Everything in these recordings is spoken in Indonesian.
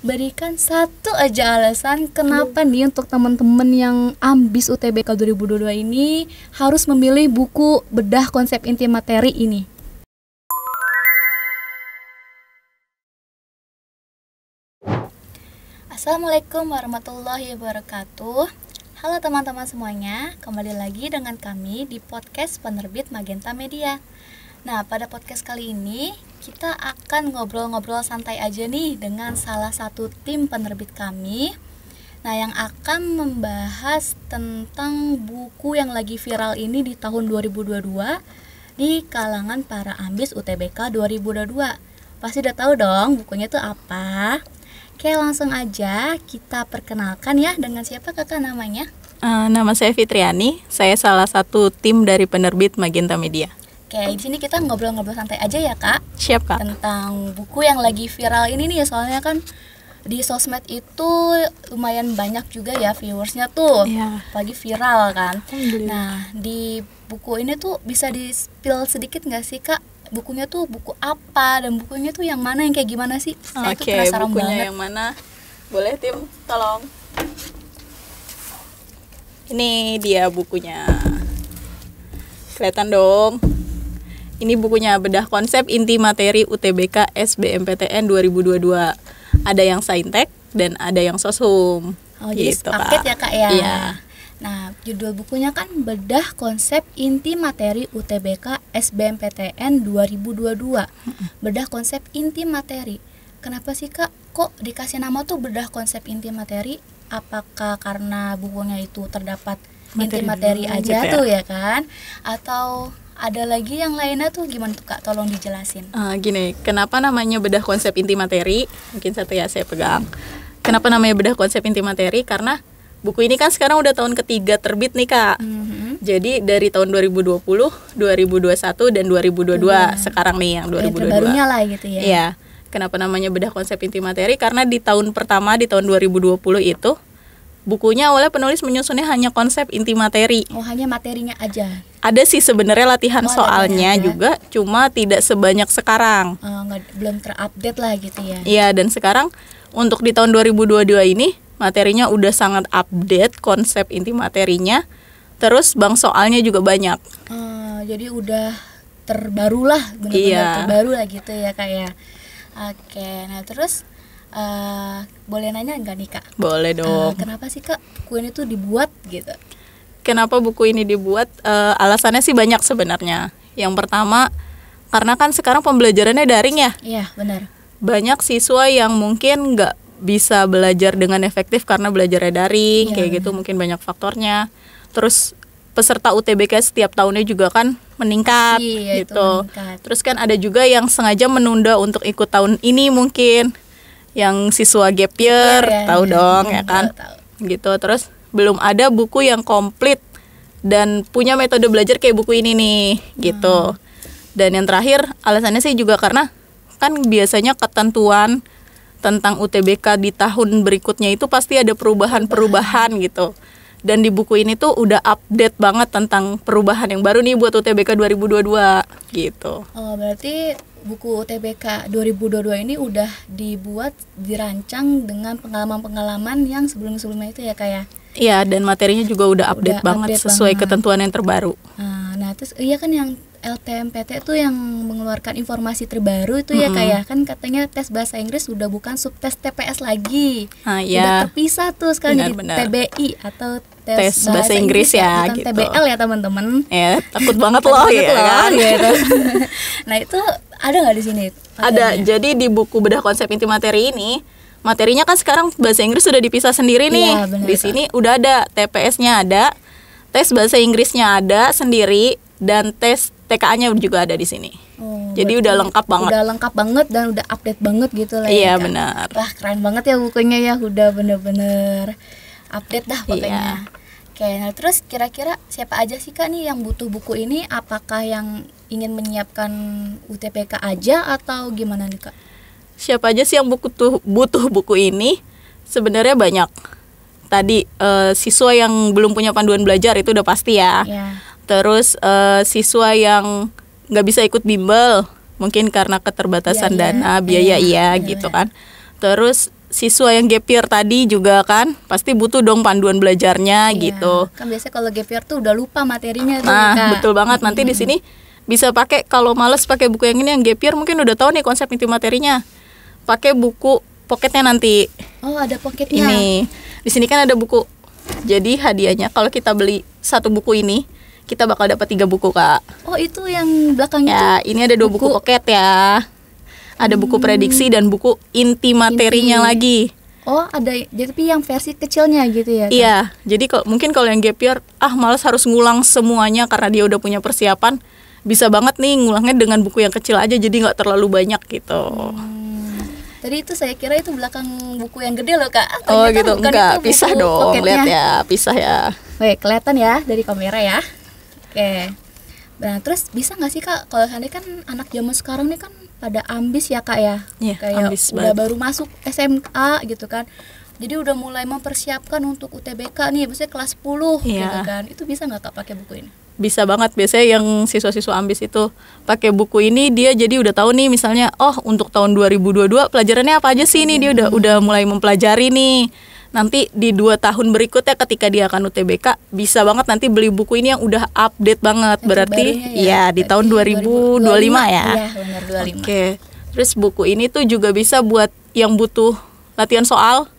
berikan satu aja alasan kenapa nih untuk teman-teman yang ambis UTBK 2022 ini harus memilih buku bedah konsep inti materi ini. Assalamualaikum warahmatullahi wabarakatuh. Halo teman-teman semuanya, kembali lagi dengan kami di podcast penerbit Magenta Media. Nah, pada podcast kali ini kita akan ngobrol-ngobrol santai aja nih dengan salah satu tim penerbit kami. Nah, yang akan membahas tentang buku yang lagi viral ini di tahun 2022 di kalangan para ambis UTBK 2022. Pasti udah tahu dong bukunya itu apa. Oke, langsung aja kita perkenalkan ya dengan siapa kakak namanya. Uh, nama saya Fitriani, saya salah satu tim dari penerbit Magenta Media. Oke, di sini kita ngobrol-ngobrol santai aja ya kak. Siap kak. Tentang buku yang lagi viral ini nih, ya, soalnya kan di sosmed itu lumayan banyak juga ya viewersnya tuh, yeah. lagi viral kan. Nah di buku ini tuh bisa di spill sedikit nggak sih kak? Bukunya tuh buku apa dan bukunya tuh yang mana yang kayak gimana sih? Oke, okay, bukunya banget. yang mana? Boleh tim, tolong. Ini dia bukunya. Kelihatan dong. Ini bukunya Bedah Konsep Inti Materi UTBK SBMPTN 2022. Ada yang Saintek dan ada yang Sosum. Oh, jadi gitu, sepaket Kak. ya, Kak ya. Iya. Nah, judul bukunya kan Bedah Konsep Inti Materi UTBK SBMPTN 2022. Bedah Konsep Inti Materi. Kenapa sih, Kak? Kok dikasih nama tuh Bedah Konsep Inti Materi? Apakah karena bukunya itu terdapat materi inti materi aja gitu ya. tuh ya kan? Atau ada lagi yang lainnya tuh gimana tuh kak tolong dijelasin uh, gini kenapa namanya bedah konsep inti materi mungkin satu ya saya pegang kenapa namanya bedah konsep inti materi karena buku ini kan sekarang udah tahun ketiga terbit nih kak mm-hmm. jadi dari tahun 2020 2021 dan 2022 yeah. Mm-hmm. sekarang nih yang 2022 ya, barunya lah gitu ya iya kenapa namanya bedah konsep inti materi karena di tahun pertama di tahun 2020 itu bukunya oleh penulis menyusunnya hanya konsep inti materi. Oh, hanya materinya aja. Ada sih sebenarnya latihan oh, soalnya ya. juga, cuma tidak sebanyak sekarang. Oh, eh, enggak, belum terupdate lah gitu ya. Iya, dan sekarang untuk di tahun 2022 ini materinya udah sangat update konsep inti materinya. Terus bang soalnya juga banyak. Uh, jadi udah terbarulah benar-benar iya. terbaru lah gitu ya kayak. Ya. Oke, nah terus uh, boleh nanya nggak nih kak? Boleh eh, dong. Uh, kenapa sih kak buku ini tuh dibuat gitu? Kenapa buku ini dibuat? Uh, alasannya sih banyak sebenarnya. Yang pertama karena kan sekarang pembelajarannya daring ya. Iya benar. Banyak siswa yang mungkin nggak bisa belajar dengan efektif karena belajarnya daring, iya, kayak bener. gitu mungkin banyak faktornya. Terus peserta UTBK setiap tahunnya juga kan meningkat iya, gitu. meningkat. Terus kan ada juga yang sengaja menunda untuk ikut tahun ini mungkin yang siswa gap year, yeah, iya. tahu yeah, dong yeah, ya kan? Tahu, tahu. Gitu. Terus belum ada buku yang komplit dan punya metode belajar kayak buku ini nih, gitu. Hmm. Dan yang terakhir, alasannya sih juga karena kan biasanya ketentuan tentang UTBK di tahun berikutnya itu pasti ada perubahan-perubahan gitu. Dan di buku ini tuh udah update banget tentang perubahan yang baru nih buat UTBK 2022 gitu. Oh, berarti buku TBK 2022 ini udah dibuat dirancang dengan pengalaman-pengalaman yang sebelum-sebelumnya itu ya kayak ya? Iya dan materinya juga udah update udah banget update sesuai banget. ketentuan yang terbaru. Nah, nah terus iya kan yang LTMPT itu yang mengeluarkan informasi terbaru itu mm -hmm. ya kayak ya? kan katanya tes bahasa Inggris udah bukan subtes TPS lagi. Nah, ya. Udah iya. terpisah tuh sekarang benar, jadi benar. TBI atau tes, tes bahasa, bahasa Inggris, Inggris ya, gitu. TBL ya teman-teman. Ya, takut banget loh ya. Kan? Loh, iya kan? nah, itu ada nggak di sini? Materinya? Ada. Jadi di buku bedah konsep inti materi ini, materinya kan sekarang bahasa Inggris sudah dipisah sendiri iya, nih. Iya, bener, di sini kan? udah ada TPS-nya ada, tes bahasa Inggrisnya ada sendiri dan tes TKA-nya juga ada di sini. Oh, Jadi udah lengkap banget. Udah lengkap banget dan udah update banget gitu lah. Ya, iya, ya, benar. Wah, keren banget ya bukunya ya, udah bener-bener update dah pokoknya. Iya. Oke, nah terus kira-kira siapa aja sih Kak nih yang butuh buku ini? Apakah yang ingin menyiapkan UTPK aja atau gimana nih Kak? Siapa aja sih yang buku butuh buku ini? Sebenarnya banyak. Tadi uh, siswa yang belum punya panduan belajar itu udah pasti ya. Yeah. Terus uh, siswa yang nggak bisa ikut bimbel, mungkin karena keterbatasan biaya, dana, biaya iya, iya, iya gitu iya. kan. Terus siswa yang gap year tadi juga kan pasti butuh dong panduan belajarnya iya. gitu. Kan biasanya kalau gap year tuh udah lupa materinya tuh. Nah, Kak. betul banget. Nanti di sini bisa pakai kalau males pakai buku yang ini yang gap year mungkin udah tahu nih konsep inti materinya. Pakai buku pocketnya nanti. Oh, ada pocketnya. Ini. Di sini kan ada buku. Jadi hadiahnya kalau kita beli satu buku ini, kita bakal dapat tiga buku, Kak. Oh, itu yang belakangnya. Ya, itu ini ada dua buku, buku pocket ya ada buku prediksi dan buku inti materinya inti. lagi. Oh, ada ya, tapi yang versi kecilnya gitu ya. Kan? Iya, jadi kok mungkin kalau yang gap year ah males harus ngulang semuanya karena dia udah punya persiapan, bisa banget nih ngulangnya dengan buku yang kecil aja jadi nggak terlalu banyak gitu. Hmm. Tadi itu saya kira itu belakang buku yang gede loh, Kak. Ternyata oh, gitu. Enggak, gitu. pisah dong. Poketnya. Lihat ya, pisah ya. Oke, kelihatan ya dari kamera ya. Oke. Nah, terus bisa nggak sih Kak kalau kan anak zaman sekarang nih kan pada ambis ya kak ya yeah, kayak ambis udah banget. baru masuk SMA gitu kan jadi udah mulai mempersiapkan untuk UTBK nih biasanya kelas 10 yeah. gitu iya. kan itu bisa nggak kak pakai buku ini bisa banget biasanya yang siswa-siswa ambis itu pakai buku ini dia jadi udah tahu nih misalnya oh untuk tahun 2022 pelajarannya apa aja sih ini dia udah udah mulai mempelajari nih nanti di dua tahun berikutnya ketika dia akan UTBK bisa banget nanti beli buku ini yang udah update banget berarti ya, ya di tahun 2025, 2025 ya. ya Oke. Okay. Terus buku ini tuh juga bisa buat yang butuh latihan soal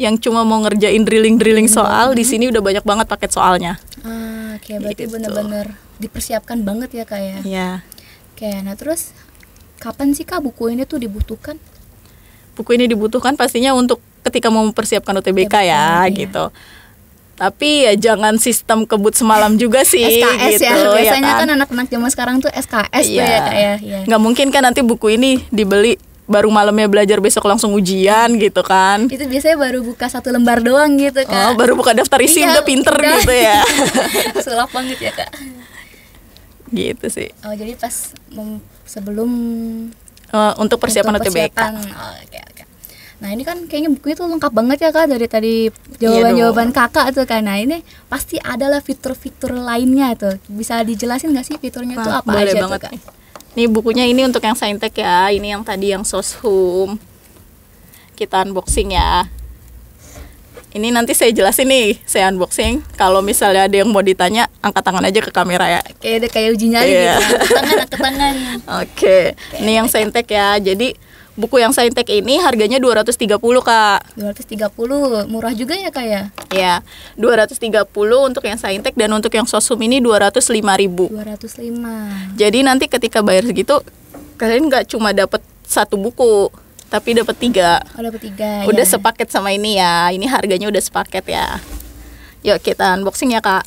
yang cuma mau ngerjain drilling-drilling iya, soal mm -hmm. di iya. sini udah banyak banget paket soalnya. Ah, oke okay, berarti gitu. benar-benar dipersiapkan banget ya kayak ya. Yeah. Oke, okay, nah terus kapan sih kak buku ini tuh dibutuhkan? buku ini dibutuhkan pastinya untuk ketika mau mempersiapkan UTBK iya, ya, ya betul, gitu. Iya. Tapi ya jangan sistem kebut semalam juga sih SKS ya, gitu, ya. Biasanya ya kan? kan anak-anak zaman sekarang tuh SKS iya. tuh ya kayak ya. Iya. Nggak mungkin kan nanti buku ini dibeli baru malamnya belajar besok langsung ujian gitu kan itu biasanya baru buka satu lembar doang gitu kan oh, baru buka daftar isi iya, udah pinter udah. gitu ya sulap banget ya kak gitu sih oh jadi pas sebelum uh, untuk persiapan untuk UTBK persiapan. Oh, okay. Iya. Nah ini kan kayaknya bukunya tuh lengkap banget ya kak dari tadi iya jawaban-jawaban kakak tuh kan. Nah ini pasti adalah fitur-fitur lainnya tuh. Bisa dijelasin gak sih fiturnya nah, tuh apa boleh aja banget. tuh kak? Nih bukunya ini untuk yang saintek ya. Ini yang tadi yang soshum. Kita unboxing ya. Ini nanti saya jelasin nih, saya unboxing. Kalau misalnya ada yang mau ditanya, angkat tangan aja ke kamera ya. Oke, udah kayak uji nyali yeah. gitu. Ya. Angkat tangan, angkat tangan. Oke. Okay. Ini yang saintek ya. Jadi buku yang saintek ini harganya 230 kak 230 murah juga ya kak ya ya 230 untuk yang saintek dan untuk yang sosum ini 205 ribu 205 jadi nanti ketika bayar segitu kalian nggak cuma dapat satu buku tapi dapat tiga oh, dapat tiga udah ya. sepaket sama ini ya ini harganya udah sepaket ya yuk kita unboxing ya kak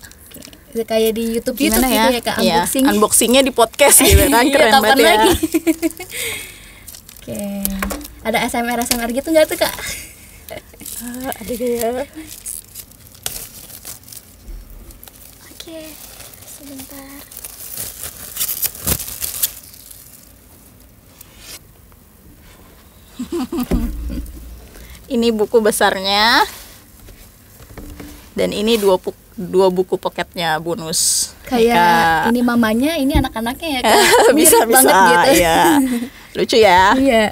kayak di YouTube Gimana YouTube gitu ya? gitu ya kak iya, unboxing. Ya, unboxingnya di podcast gitu kan keren iya, banget ya. ada SMR SMR gitu nggak tuh kak uh, ada ya oke sebentar ini buku besarnya dan ini dua, dua buku poketnya bonus kayak iya. ini mamanya ini anak-anaknya ya kan bisa Mirip bisa gitu. ya lucu ya iya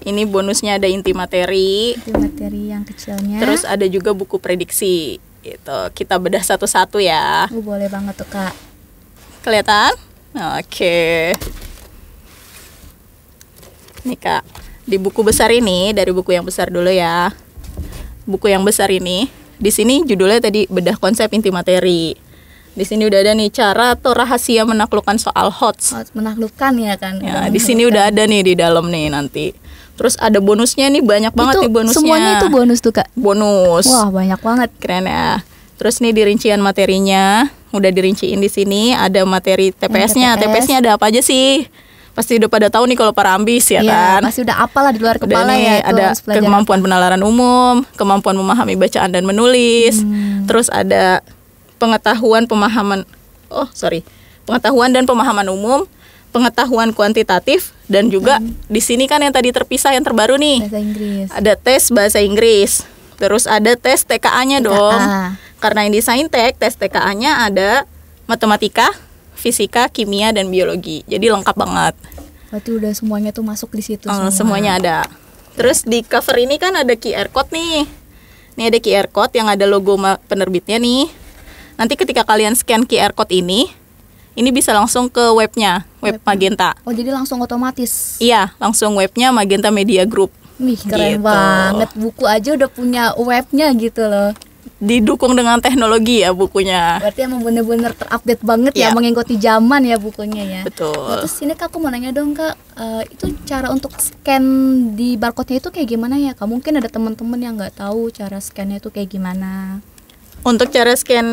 ini bonusnya ada inti materi inti materi yang kecilnya terus ada juga buku prediksi itu kita bedah satu-satu ya uh, boleh banget tuh kak kelihatan oke nih kak di buku besar ini dari buku yang besar dulu ya buku yang besar ini di sini judulnya tadi bedah konsep inti materi di sini udah ada nih cara atau rahasia menaklukkan soal hot oh, menaklukkan ya kan. Ya, di sini udah ada nih di dalam nih nanti. Terus ada bonusnya nih banyak banget itu, nih bonusnya. Semuanya itu bonus tuh kak. Bonus. Wah banyak banget. Keren ya. Terus nih di rincian materinya udah dirinciin di sini ada materi TPS-nya. TPS. TPS-nya ada apa aja sih? Pasti udah pada tahu nih kalau para ambis ya iya, kan. Pasti udah apalah di luar kepala nih, ya. Ada kemampuan penalaran umum, kemampuan memahami bacaan dan menulis. Hmm. Terus ada pengetahuan pemahaman oh sorry pengetahuan dan pemahaman umum pengetahuan kuantitatif dan juga hmm. di sini kan yang tadi terpisah yang terbaru nih bahasa Inggris. ada tes bahasa Inggris terus ada tes TKA-nya TKA. dong karena yang desain Saintek tes TKA-nya ada matematika fisika kimia dan biologi jadi lengkap banget berarti udah semuanya tuh masuk di situ eh, semua. semuanya ada terus di cover ini kan ada QR code nih ini ada QR code yang ada logo penerbitnya nih Nanti ketika kalian scan QR code ini, ini bisa langsung ke webnya, web, Magenta. Oh, jadi langsung otomatis? Iya, langsung webnya Magenta Media Group. Wih, keren gitu. banget. Buku aja udah punya webnya gitu loh. Didukung dengan teknologi ya bukunya. Berarti emang bener-bener terupdate banget ya, ya mengikuti zaman ya bukunya ya. Betul. Nah, terus ini kak, aku mau nanya dong kak, uh, itu cara untuk scan di barcode-nya itu kayak gimana ya? Kak mungkin ada teman-teman yang nggak tahu cara scan-nya itu kayak gimana? Untuk cara scan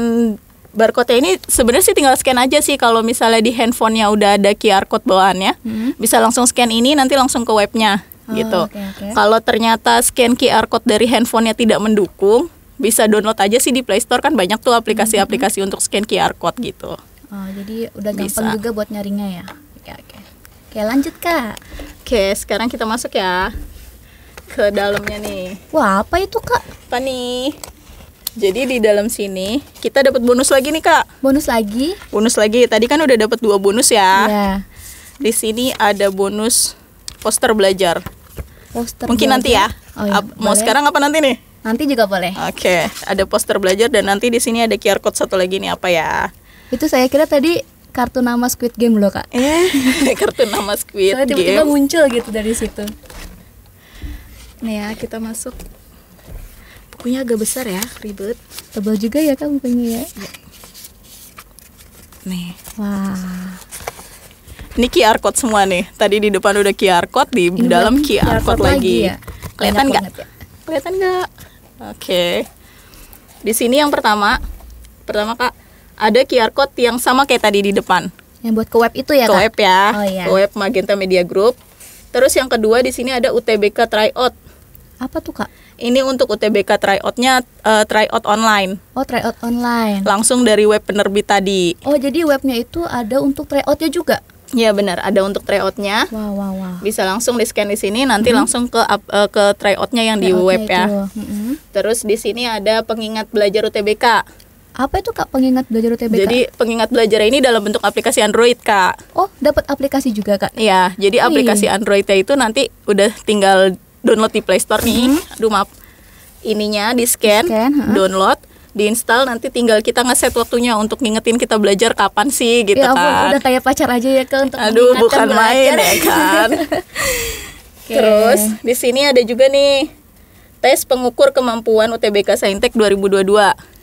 barcode ini sebenarnya sih tinggal scan aja sih kalau misalnya di handphonenya udah ada QR code bawaannya, hmm. bisa langsung scan ini nanti langsung ke webnya oh, gitu. Okay, okay. Kalau ternyata scan QR code dari handphonenya tidak mendukung, bisa download aja sih di Play Store kan banyak tuh aplikasi-aplikasi hmm. untuk scan QR code gitu. Oh, jadi udah gampang bisa. juga buat nyarinya ya. Oke, oke. Oke, lanjut Kak. Oke, sekarang kita masuk ya ke dalamnya nih. Wah, apa itu Kak? Apa nih? Jadi di dalam sini kita dapat bonus lagi nih kak. Bonus lagi? Bonus lagi. Tadi kan udah dapat dua bonus ya. Yeah. Di sini ada bonus poster belajar. Poster. Mungkin belajar. nanti ya. Oh, iya. Mau boleh. sekarang apa nanti nih? Nanti juga boleh. Oke, ada poster belajar dan nanti di sini ada QR code satu lagi nih apa ya? Itu saya kira tadi kartu nama Squid Game loh kak. Eh, kartu nama Squid Game. tiba-tiba muncul gitu dari situ. Nih ya kita masuk bukunya agak besar ya ribet tebal juga ya kan bukunya ya iya. nih wah ini QR code semua nih tadi di depan udah QR code di ini dalam QR, QR code, lagi, lagi. Ya? kelihatan nggak ya? kelihatan nggak oke di sini yang pertama pertama kak ada QR code yang sama kayak tadi di depan yang buat ke web itu ya ke kak? web ya oh, iya. ke web Magenta Media Group terus yang kedua di sini ada UTBK Tryout apa tuh kak ini untuk UTBK tryoutnya uh, tryout online. Oh tryout online. Langsung dari web penerbit tadi. Oh jadi webnya itu ada untuk tryoutnya juga? Ya benar, ada untuk tryoutnya. Wow, wow, wow. Bisa langsung di scan di sini, nanti hmm. langsung ke uh, ke tryoutnya yang tryout di web ya. ya. Hmm. Terus di sini ada pengingat belajar UTBK. Apa itu kak pengingat belajar UTBK? Jadi pengingat belajar ini dalam bentuk aplikasi Android kak. Oh, dapat aplikasi juga kak? Iya, jadi Hei. aplikasi Android itu nanti udah tinggal download di Play Store nih. Mm -hmm. Aduh maaf. Ininya di scan, di scan huh? download, diinstal nanti tinggal kita ngeset waktunya untuk ngingetin kita belajar kapan sih gitu ya, kan. udah kayak pacar aja ya kan untuk Aduh, bukan belajar. main ya kan. okay. Terus di sini ada juga nih tes pengukur kemampuan UTBK Saintek 2022.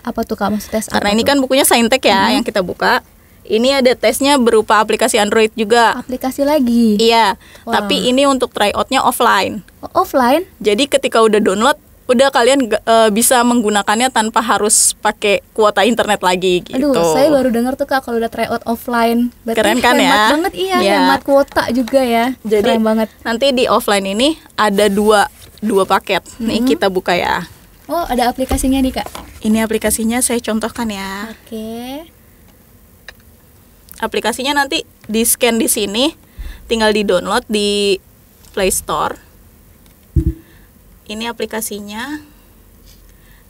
Apa tuh kamu maksud tes? Karena ini tuh? kan bukunya Saintek ya hmm. yang kita buka. Ini ada tesnya berupa aplikasi Android juga. Aplikasi lagi. Iya, wow. tapi ini untuk tryoutnya offline. Oh, offline. Jadi ketika udah download, udah kalian e, bisa menggunakannya tanpa harus pakai kuota internet lagi gitu. Aduh, saya baru dengar tuh Kak kalau udah tryout offline. Berarti Keren kan hemat ya? banget iya, yeah. hemat kuota juga ya. Jadi Keren banget. Nanti di offline ini ada dua dua paket. Mm -hmm. Nih mm-hmm. kita buka ya. Oh, ada aplikasinya nih, Kak. Ini aplikasinya saya contohkan ya. Oke. Okay aplikasinya nanti di scan di sini tinggal di download di Play Store ini aplikasinya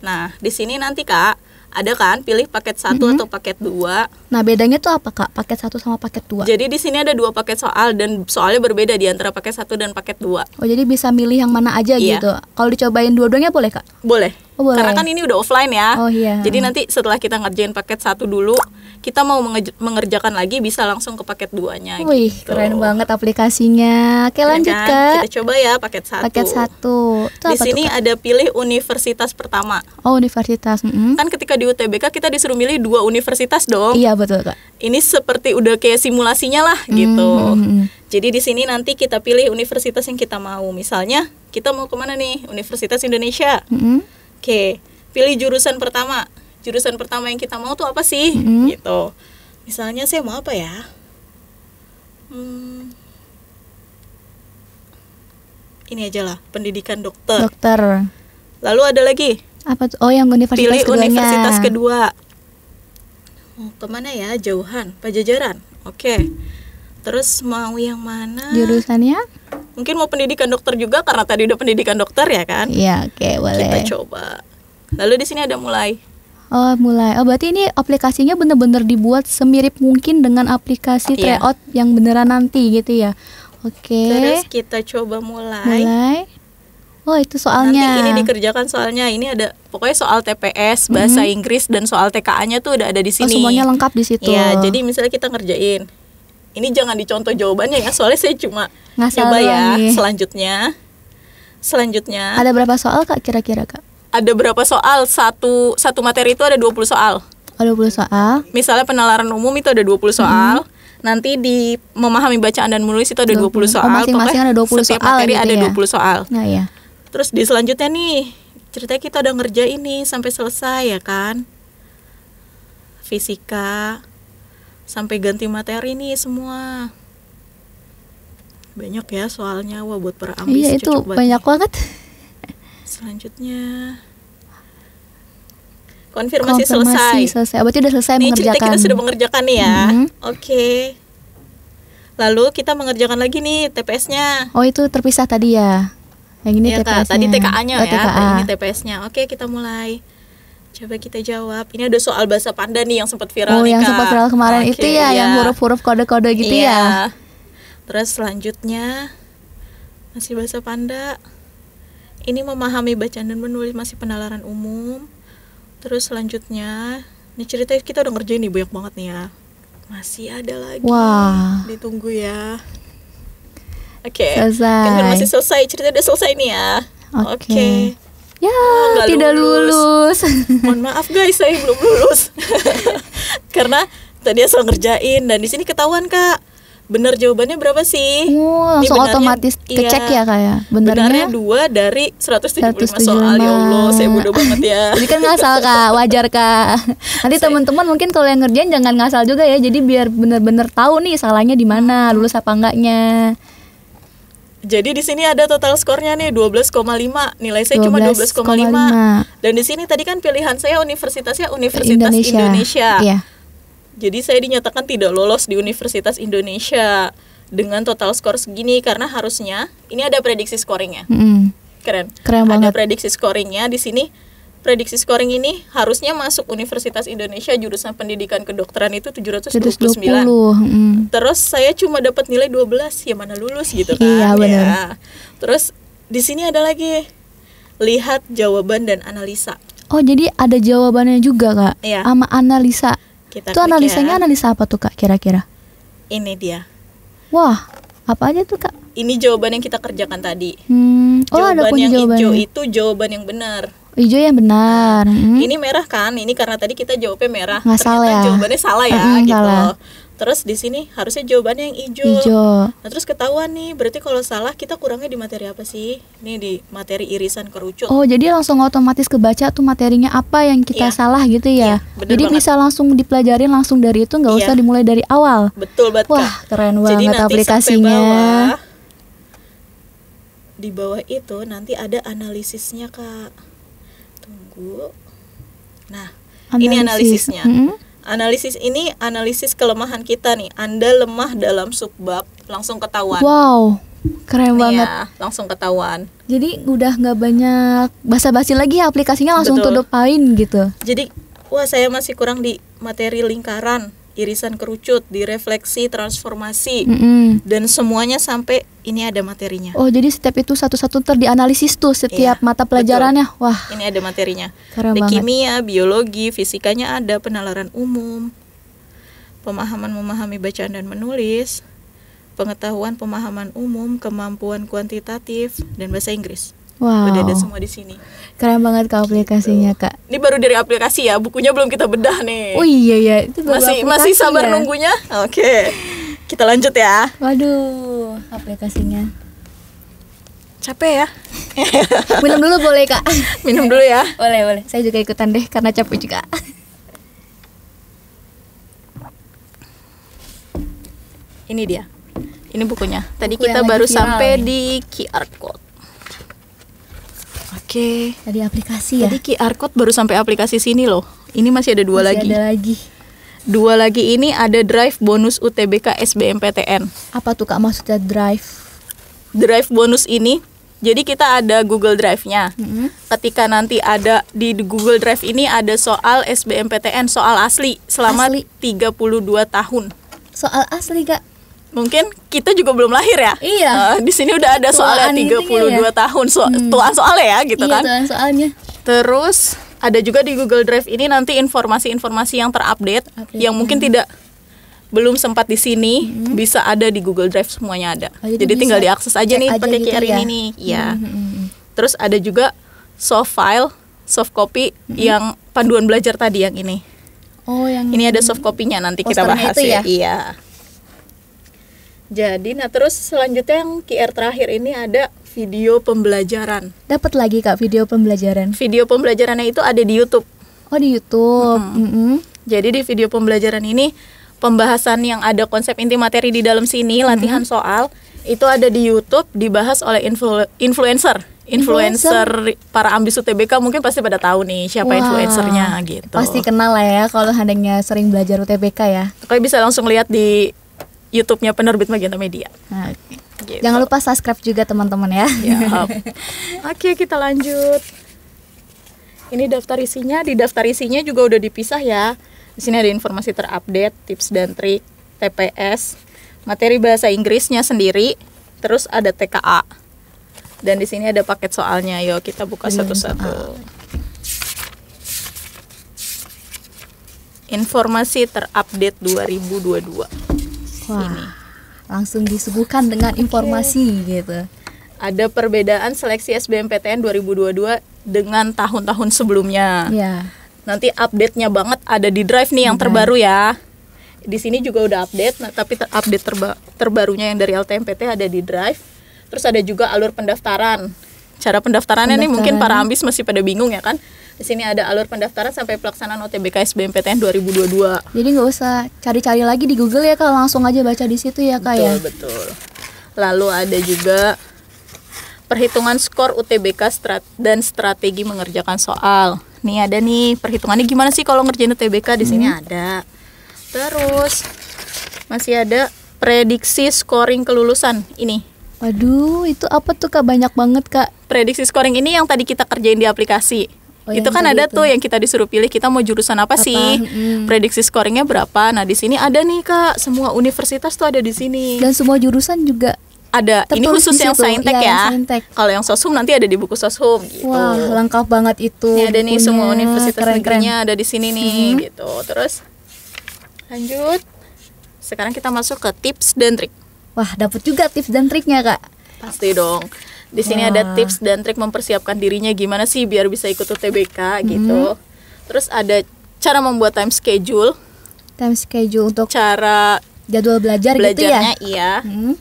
nah di sini nanti kak ada kan pilih paket satu mm -hmm. atau paket dua Nah, bedanya tuh apa, Kak? Paket satu sama paket dua Jadi di sini ada dua paket soal dan soalnya berbeda di antara paket satu dan paket dua Oh, jadi bisa milih yang mana aja iya. gitu. Kalau dicobain dua-duanya boleh, Kak? Boleh. Oh, boleh. Karena kan ini udah offline ya. Oh iya. Jadi nanti setelah kita ngerjain paket satu dulu, kita mau mengerjakan lagi bisa langsung ke paket duanya Wih, gitu. keren banget aplikasinya. Oke, lanjut, kan? Kak. Kita coba ya paket satu Paket satu Itu Di sini tuh, ada pilih universitas pertama. Oh, universitas. Mm -hmm. Kan ketika di UTBK kita disuruh milih dua universitas dong. Iya, betul apa kak? Ini seperti udah kayak simulasinya lah hmm, gitu. Hmm, hmm, hmm. Jadi di sini nanti kita pilih universitas yang kita mau. Misalnya kita mau kemana nih? Universitas Indonesia. Hmm. Oke, pilih jurusan pertama. Jurusan pertama yang kita mau tuh apa sih? Hmm. Gitu. Misalnya saya mau apa ya? Hmm, ini aja lah pendidikan dokter. Dokter. Lalu ada lagi. Apa? Tuh? Oh yang universitas Pilih universitas kedua kemana ya jauhan pajajaran oke terus mau yang mana jurusannya mungkin mau pendidikan dokter juga karena tadi udah pendidikan dokter ya kan iya oke okay, boleh kita coba lalu di sini ada mulai Oh mulai. Oh berarti ini aplikasinya bener-bener dibuat semirip mungkin dengan aplikasi yeah. tryout yang beneran nanti gitu ya. Oke. Okay. Terus kita coba mulai. Mulai. Oh itu soalnya. Nanti ini dikerjakan soalnya ini ada pokoknya soal TPS bahasa mm -hmm. Inggris dan soal TKA-nya tuh udah ada di oh, sini. Oh, semuanya lengkap di situ. Iya jadi misalnya kita ngerjain ini jangan dicontoh jawabannya ya soalnya saya cuma Ngasal coba ya selanjutnya selanjutnya ada berapa soal kak kira-kira kak ada berapa soal satu satu materi itu ada 20 soal ada oh, 20 soal misalnya penalaran umum itu ada 20 mm-hmm. soal hmm. nanti di memahami bacaan dan menulis itu ada 20, 20 soal oh, masing-masing ada 20 setiap materi gitu ada ya? 20 soal nah, iya. iya terus di selanjutnya nih ceritanya kita udah ngerjain nih sampai selesai ya kan fisika sampai ganti materi nih semua banyak ya soalnya wah buat para ambis iya itu banyak banget selanjutnya konfirmasi, konfirmasi selesai. selesai. Berarti udah selesai nih, mengerjakan. Cerita kita sudah mengerjakan nih ya. Mm-hmm. Oke. Okay. Lalu kita mengerjakan lagi nih TPS-nya. Oh, itu terpisah tadi ya. Yang ini ya, TPS-nya. Tadi TKA-nya oh, ya, TKA. ini TPS-nya. Oke, kita mulai. Coba kita jawab. Ini ada soal bahasa Panda nih yang sempat viral oh, nih, yang sempat viral kemarin okay, itu ya, ya. yang huruf-huruf kode-kode gitu ya. iya. ya. Terus selanjutnya masih bahasa Panda. Ini memahami bacaan dan menulis masih penalaran umum. Terus selanjutnya, ini cerita kita udah ngerjain nih banyak banget nih ya. Masih ada lagi. Wah. Ditunggu ya. Oke. Okay. Selesai. Kan masih selesai cerita udah selesai nih ya. Oke. Okay. Okay. Ya, oh, tidak lulus. lulus. Mohon maaf guys, saya belum lulus. Karena tadi asal ngerjain dan di sini ketahuan, Kak. Benar jawabannya berapa sih? Oh, langsung benarnya, otomatis iya. kecek iya, ya kayak. Benernya, benarnya 2 dari 175, 175 soal ya Allah, saya bodoh banget ya. jadi kan ngasal Kak, wajar Kak. Nanti teman-teman mungkin kalau yang ngerjain jangan ngasal juga ya. Jadi biar benar-benar tahu nih salahnya di mana, lulus apa enggaknya. Jadi di sini ada total skornya nih 12,5. Nilai saya 12, cuma 12,5. Dan di sini tadi kan pilihan saya universitasnya Universitas Indonesia. Indonesia. Iya. Jadi saya dinyatakan tidak lolos di Universitas Indonesia dengan total skor segini karena harusnya ini ada prediksi scoringnya. Mm Keren. Keren banget. Ada prediksi scoringnya di sini prediksi scoring ini harusnya masuk Universitas Indonesia jurusan pendidikan kedokteran itu 729. 720, mm. Terus saya cuma dapat nilai 12, ya mana lulus gitu iya, kan. Iya, benar. Ya. Terus di sini ada lagi lihat jawaban dan analisa. Oh, jadi ada jawabannya juga, Kak. Iya. Sama analisa. Kita itu analisanya ya. analisa apa tuh, Kak, kira-kira? Ini dia. Wah, apa aja tuh, Kak? Ini jawaban yang kita kerjakan tadi. Hmm. Oh, jawaban ada yang hijau itu jawaban yang benar Hijau yang benar. Hmm. Ini merah kan? Ini karena tadi kita jawabnya merah. Nggak Ternyata salah ya. jawabannya salah ya hmm, gitu. Salah. Terus di sini harusnya jawabannya yang hijau. hijau. Nah, terus ketahuan nih, berarti kalau salah kita kurangnya di materi apa sih? Ini di materi irisan kerucut. Oh, jadi langsung otomatis kebaca tuh materinya apa yang kita ya. salah gitu ya. Iya, jadi banget. bisa langsung dipelajarin langsung dari itu nggak ya. usah dimulai dari awal. Betul banget. Wah, keren banget jadi nanti aplikasinya. bawah, di bawah itu nanti ada analisisnya, Kak ragu. Nah, analisis. ini analisisnya. Mm -hmm. Analisis ini analisis kelemahan kita nih. Anda lemah dalam subbab langsung ketahuan. Wow, keren nih iya, banget. Ya, langsung ketahuan. Jadi udah nggak banyak basa-basi lagi ya aplikasinya langsung tutupain gitu. Jadi, wah saya masih kurang di materi lingkaran irisan kerucut, direfleksi, transformasi, mm -hmm. dan semuanya sampai ini ada materinya. Oh, jadi setiap itu satu-satu terdianalisis tuh setiap iya, mata pelajarannya. Betul. Wah, ini ada materinya. Keren banget. kimia, biologi, fisikanya ada, penalaran umum, pemahaman memahami bacaan dan menulis, pengetahuan pemahaman umum, kemampuan kuantitatif, dan bahasa Inggris. Wow. Udah ada semua di sini. Keren banget kak aplikasinya gitu. kak. Ini baru dari aplikasi ya, bukunya belum kita bedah nih. Oh iya ya, itu baru masih masih sabar ya? nunggunya. Oke, kita lanjut ya. Waduh, aplikasinya capek ya. Minum dulu boleh kak. Minum dulu ya. Boleh boleh. Saya juga ikutan deh karena capek juga. Ini dia. Ini bukunya. Tadi Buku kita baru sampai di QR code. Oke. Dari aplikasi ya. Tadi QR code baru sampai aplikasi sini loh. Ini masih ada dua masih lagi. Ada lagi. Dua lagi ini ada drive bonus UTBK SBMPTN. Apa tuh Kak maksudnya drive? Drive bonus ini jadi kita ada Google Drive-nya. Mm-hmm. Ketika nanti ada di Google Drive ini ada soal SBMPTN, soal asli selama asli. 32 tahun. Soal asli, Kak? mungkin kita juga belum lahir ya. Iya. Uh, di sini udah ada soalnya tiga 32 ya. tahun so hmm. tuaan soalnya ya gitu iya, kan. soalnya. Terus ada juga di Google Drive ini nanti informasi-informasi yang terupdate okay. yang mungkin hmm. tidak belum sempat di sini hmm. bisa ada di Google Drive semuanya ada. Oh, jadi jadi tinggal diakses aja nih pakai gitu QR ya. ini nih. Iya. Hmm, hmm, hmm, hmm, Terus ada juga soft file, soft copy hmm. yang panduan belajar tadi yang ini. Oh, yang ini ada soft copy-nya nanti kita bahas ya. ya. Iya. Jadi, nah terus selanjutnya yang QR terakhir ini ada video pembelajaran. Dapat lagi kak video pembelajaran. Video pembelajarannya itu ada di YouTube. Oh di YouTube. Mm -hmm. Mm -hmm. Jadi di video pembelajaran ini pembahasan yang ada konsep inti materi di dalam sini latihan mm -hmm. soal itu ada di YouTube dibahas oleh influ influencer. Influencer, influencer para ambisu TBK mungkin pasti pada tahu nih siapa wow. influencernya gitu. Pasti kenal lah ya kalau handengnya sering belajar UTBK ya. Kalian bisa langsung lihat di YouTube-nya penerbit Magenta Media. Okay. Nah, gitu. Jangan lupa subscribe juga teman-teman ya. ya Oke, kita lanjut. Ini daftar isinya, di daftar isinya juga udah dipisah ya. Di sini ada informasi terupdate, tips dan trik, TPS, materi bahasa Inggrisnya sendiri, terus ada TKA. Dan di sini ada paket soalnya. Yuk kita buka satu-satu. Informasi terupdate 2022. Wah, langsung disuguhkan dengan informasi okay. gitu. Ada perbedaan seleksi SBMPTN 2022 dengan tahun-tahun sebelumnya. Yeah. Nanti update-nya banget ada di drive nih yang okay. terbaru ya. Di sini juga udah update, nah, tapi ter update terba terbarunya yang dari LTMPT ada di drive. Terus ada juga alur pendaftaran. Cara pendaftarannya pendaftaran. nih mungkin para ambis masih pada bingung ya kan di sini ada alur pendaftaran sampai pelaksanaan UTBK SBMPTN 2022. Jadi nggak usah cari-cari lagi di Google ya Kak, langsung aja baca di situ ya Kak betul, ya. Betul, betul. Lalu ada juga perhitungan skor UTBK strat dan strategi mengerjakan soal. Nih ada nih perhitungannya gimana sih kalau ngerjain UTBK di sini hmm. ada. Terus masih ada prediksi scoring kelulusan ini. Waduh, itu apa tuh Kak? Banyak banget, Kak. Prediksi scoring ini yang tadi kita kerjain di aplikasi. Oh, itu kan ada itu. tuh yang kita disuruh pilih kita mau jurusan apa, apa? sih, hmm. prediksi scoringnya berapa. Nah di sini ada nih kak, semua universitas tuh ada di sini. Dan semua jurusan juga ada. ini khusus iya, ya. yang saintek ya. ya. Kalau yang soshum nanti ada di buku soshum gitu. Wah lengkap banget itu. Ini ada nih semua universitas keren, negerinya keren. ada di sini nih hmm. gitu. Terus lanjut, sekarang kita masuk ke tips dan trik. Wah dapat juga tips dan triknya kak. Pasti dong. Di sini ada tips dan trik mempersiapkan dirinya gimana sih biar bisa ikut UTBK hmm. gitu. Mm-hmm. Terus ada cara membuat time schedule. Time schedule untuk cara jadwal belajar belajarnya gitu ya. iya. Hmm.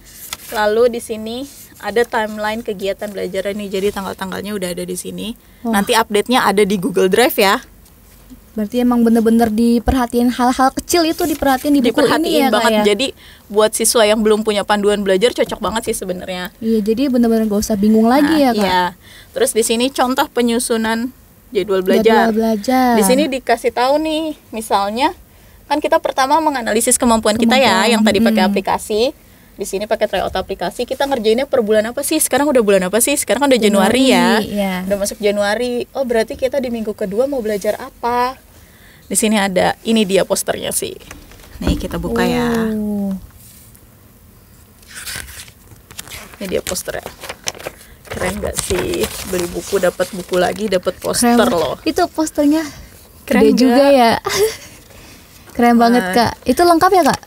Lalu di sini ada timeline kegiatan belajar ini jadi tanggal-tanggalnya udah ada di sini. Wah. Nanti update-nya ada di Google Drive ya. Berarti emang bener-bener diperhatiin hal-hal kecil itu diperhatiin di buku diperhatiin ini ya banget. ya? Jadi buat siswa yang belum punya panduan belajar cocok banget sih sebenarnya. Iya, jadi bener-bener gak usah bingung nah, lagi ya, Kak. Iya. Terus di sini contoh penyusunan jadwal belajar. Jadwal belajar. Di sini dikasih tahu nih, misalnya kan kita pertama menganalisis kemampuan, kemampuan. kita ya yang tadi pakai aplikasi di sini pakai tryout aplikasi kita ngerjainnya per bulan apa sih sekarang udah bulan apa sih sekarang kan udah Januari, ya. Januari ya ya. udah masuk Januari oh berarti kita di minggu kedua mau belajar apa di sini ada ini dia posternya sih. Nih kita buka ya. oh. ya. Ini dia posternya. Keren gak sih? Beli buku dapat buku lagi, dapat poster Keren. loh. Itu posternya Keren gak? juga ya. Keren banget, nah. Kak. Itu lengkap ya, Kak?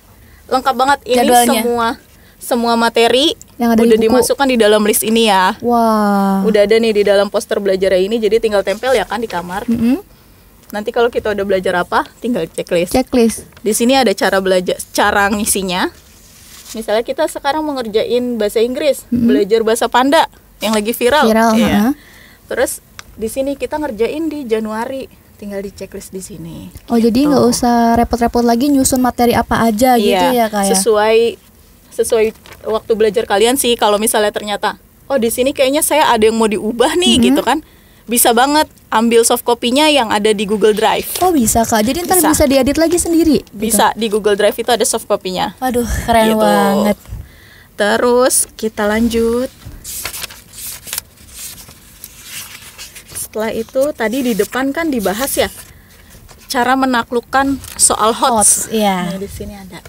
Lengkap banget ini Jadwalnya. semua semua materi yang ada udah di dimasukkan di dalam list ini ya. Wah. Wow. Udah ada nih di dalam poster belajar ini, jadi tinggal tempel ya kan di kamar. Mm -hmm. Nanti kalau kita udah belajar apa, tinggal checklist. Checklist. Di sini ada cara belajar, cara ngisinya. Misalnya kita sekarang mengerjain bahasa Inggris, hmm belajar bahasa Panda yang lagi viral. Viral. Iya. Uh-huh. Terus di sini kita ngerjain di Januari, tinggal di checklist di sini. Oh gitu. jadi nggak usah repot-repot lagi nyusun materi apa aja iya, gitu ya kayak. Ya? Sesuai sesuai waktu belajar kalian sih. Kalau misalnya ternyata, oh di sini kayaknya saya ada yang mau diubah nih hmm gitu kan bisa banget ambil soft copy-nya yang ada di Google Drive. Oh bisa kak, jadi ntar bisa, bisa diedit lagi sendiri. Bisa gitu. di Google Drive itu ada soft copy-nya. Waduh keren gitu. banget. Terus kita lanjut. Setelah itu tadi di depan kan dibahas ya cara menaklukkan soal hot. hots iya. Nah, di sini ada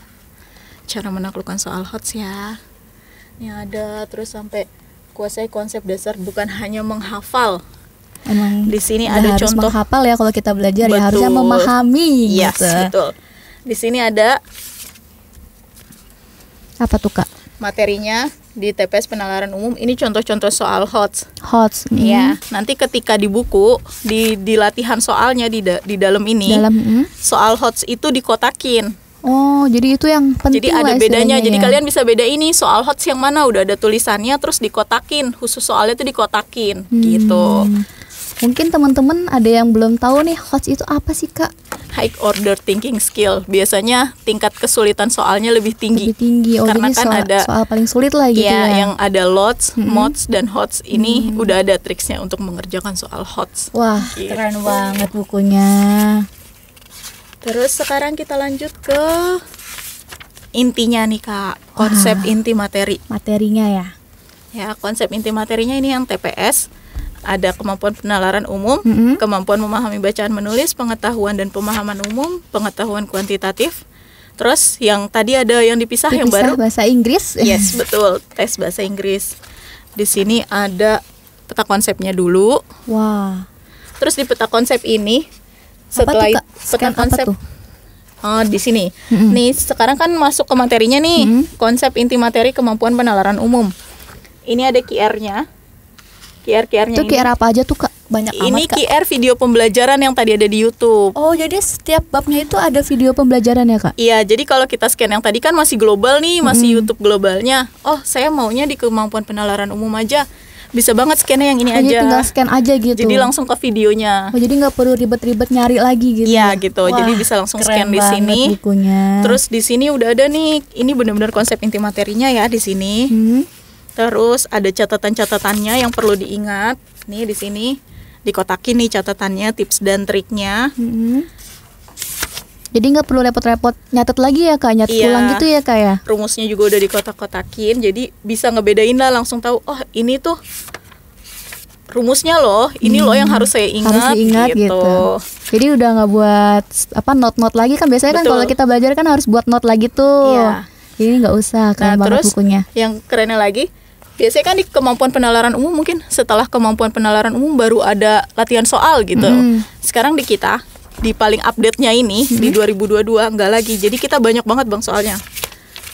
cara menaklukkan soal hot ya. Ini ada terus sampai kuasai konsep dasar bukan hanya menghafal Emang di sini ada harus contoh menghafal ya kalau kita belajar betul. ya harusnya memahami yes, gitu. betul di sini ada apa tuh kak materinya di TPS penalaran umum ini contoh-contoh soal HOTS. HOTS. Mm. Iya. nanti ketika di buku di di latihan soalnya di da, di dalam ini. Dalam mm? soal HOTS itu dikotakin. Oh, jadi itu yang penting. Jadi ada bedanya. Jadi ya. kalian bisa beda ini soal HOTS yang mana udah ada tulisannya terus dikotakin, khusus soalnya itu dikotakin hmm. gitu. Mungkin teman-teman ada yang belum tahu nih HOTS itu apa sih kak? High order thinking skill. Biasanya tingkat kesulitan soalnya lebih tinggi. Lebih tinggi. Oh, Karena kan soal, ada soal paling sulit lah gitu ya. ya. Yang ada lots, mm -hmm. mods dan HOTS ini -hmm. udah ada triksnya untuk mengerjakan soal HOTS. Wah gitu. keren banget bukunya. Terus sekarang kita lanjut ke intinya nih kak konsep Wah, inti materi materinya ya ya konsep inti materinya ini yang TPS ada kemampuan penalaran umum, mm -hmm. kemampuan memahami bacaan menulis, pengetahuan dan pemahaman umum, pengetahuan kuantitatif. Terus yang tadi ada yang dipisah, dipisah yang baru bahasa Inggris. Yes, betul, tes bahasa Inggris. Di sini ada peta konsepnya dulu. Wah. Terus di peta konsep ini setelah apa tuh, peta konsep tuh? Oh, di sini. Mm-hmm. Nih, sekarang kan masuk ke materinya nih. Mm-hmm. Konsep inti materi kemampuan penalaran umum. Ini ada QR-nya. QR-QR itu QR apa aja tuh kak banyak ini amat, kak. QR video pembelajaran yang tadi ada di YouTube oh jadi setiap babnya itu ada video pembelajaran ya kak iya jadi kalau kita scan yang tadi kan masih global nih masih hmm. YouTube globalnya oh saya maunya di kemampuan penalaran umum aja bisa banget scannya yang ini Hanya aja. tinggal scan aja gitu. Jadi langsung ke videonya. Oh, jadi nggak perlu ribet-ribet nyari lagi gitu. Iya ya? gitu. Wah, jadi bisa langsung scan di sini. Bukunya. Terus di sini udah ada nih. Ini benar-benar konsep inti materinya ya di sini. Hmm. Terus ada catatan-catatannya yang perlu diingat. Nih di sini dikotakin nih catatannya, tips dan triknya. Hmm. Jadi nggak perlu repot-repot nyatet lagi ya kak, nyatet iya, ulang gitu ya kak ya. Rumusnya juga udah dikotak-kotakin, jadi bisa ngebedain lah langsung tahu. Oh ini tuh rumusnya loh ini hmm. loh yang mm-hmm. harus saya ingat harus diingat gitu. gitu jadi udah nggak buat apa not not lagi kan biasanya kan Betul. kan kalau kita belajar kan harus buat not lagi tuh iya. Ini nggak usah kan nah, bukunya yang kerennya lagi biasanya kan di kemampuan penalaran umum mungkin setelah kemampuan penalaran umum baru ada latihan soal gitu. Hmm. Sekarang di kita di paling update-nya ini hmm. di 2022 enggak lagi. Jadi kita banyak banget Bang soalnya.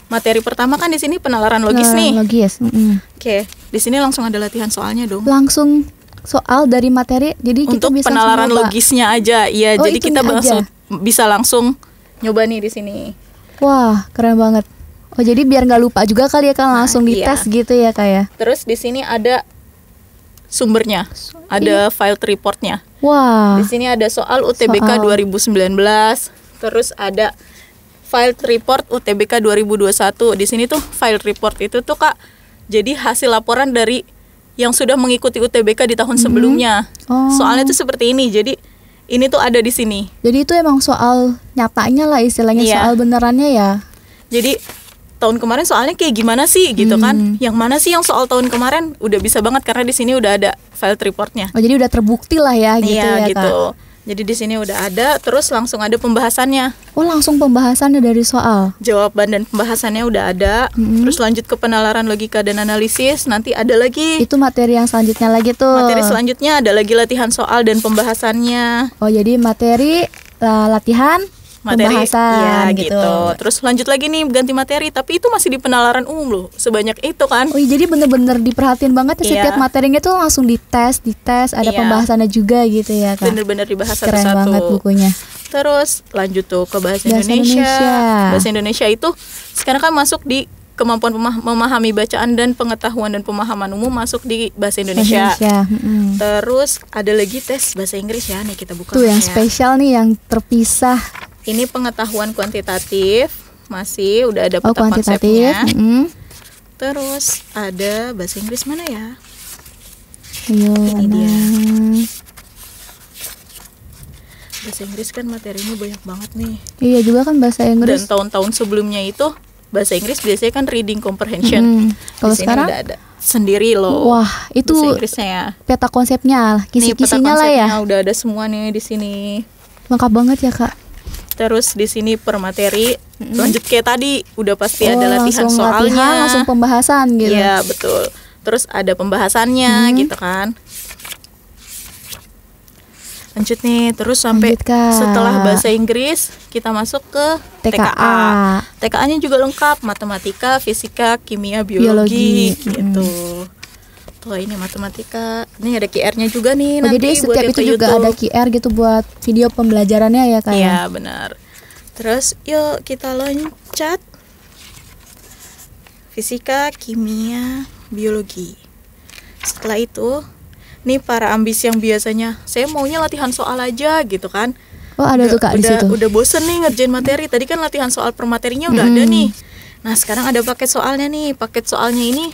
Materi pertama kan di sini penalaran logis nah, nih. Logis. Mm Oke, di sini langsung ada latihan soalnya dong. Langsung soal dari materi. Jadi Untuk bisa penalaran logisnya aja. Iya, oh, jadi kita bisa langsung nyoba nih di sini. Wah, keren banget. Oh jadi biar nggak lupa juga kali ya kan nah, langsung iya. dites gitu ya kayak ya? Terus di sini ada sumbernya, ada iya. file reportnya. Wah. Di sini ada soal UTBK soal. 2019, terus ada file report UTBK 2021. Di sini tuh file report itu tuh kak, jadi hasil laporan dari yang sudah mengikuti UTBK di tahun -hmm. sebelumnya. Oh. Soalnya tuh seperti ini, jadi ini tuh ada di sini. Jadi itu emang soal nyatanya lah istilahnya iya. soal benerannya ya. Jadi tahun kemarin soalnya kayak gimana sih gitu kan? hmm. kan? Yang mana sih yang soal tahun kemarin udah bisa banget karena di sini udah ada file reportnya. Oh jadi udah terbukti lah ya gitu iya, ya gitu. Kak. Jadi di sini udah ada, terus langsung ada pembahasannya. Oh langsung pembahasannya dari soal? Jawaban dan pembahasannya udah ada, hmm terus lanjut ke penalaran logika dan analisis, nanti ada lagi. Itu materi yang selanjutnya lagi tuh? Materi selanjutnya ada lagi latihan soal dan pembahasannya. Oh jadi materi, eh, latihan, materi iya, pembahasan ya, gitu. gitu. Terus lanjut lagi nih ganti materi, tapi itu masih di penalaran umum loh, sebanyak itu kan. Oh, iya, jadi bener-bener diperhatiin banget ya iya. setiap materinya tuh langsung dites, dites, ada iya. pembahasannya juga gitu ya, kan? Bener-bener dibahas satu-satu. Keren satu. banget bukunya. Terus lanjut tuh ke bahasa, bahasa Indonesia. Indonesia. Bahasa Indonesia itu sekarang kan masuk di kemampuan pemah memahami bacaan dan pengetahuan dan pemahaman umum masuk di bahasa Indonesia. Indonesia. Hmm. Terus ada lagi tes bahasa Inggris ya nih kita buka. Tuh yang ya. spesial nih yang terpisah ini pengetahuan kuantitatif masih udah ada peta oh, konsepnya. Mm -hmm. Terus ada bahasa Inggris mana ya? Ayo, ini mana? dia. Bahasa Inggris kan materinya banyak banget nih. Iya juga kan bahasa Inggris. Dan tahun-tahun sebelumnya itu bahasa Inggris biasanya kan reading comprehension. Hmm, kalau sekarang udah ada sendiri loh. Wah, itu Inggrisnya ya. Peta konsepnya, kisi-kisinya lah ya. Udah ada semua nih di sini. Lengkap banget ya, Kak terus di sini per materi lanjut kayak tadi udah pasti oh, ada latihan langsung soalnya latihan, langsung pembahasan gitu ya betul terus ada pembahasannya hmm gitu kan lanjut nih terus sampai Lanjutkan. setelah bahasa Inggris kita masuk ke TKA. TKA. tka juga lengkap matematika, fisika, kimia, biologi, biologi. gitu. hmm tuh ini matematika ini ada QR-nya juga nih oh, nanti jadi setiap itu juga ada QR gitu buat video pembelajarannya ya kak iya ya? benar terus yuk kita loncat fisika kimia biologi setelah itu nih para ambis yang biasanya saya maunya latihan soal aja gitu kan oh ada tuh kak udah, di situ udah bosen nih ngerjain materi tadi kan latihan soal per materinya udah hmm. ada nih nah sekarang ada paket soalnya nih paket soalnya ini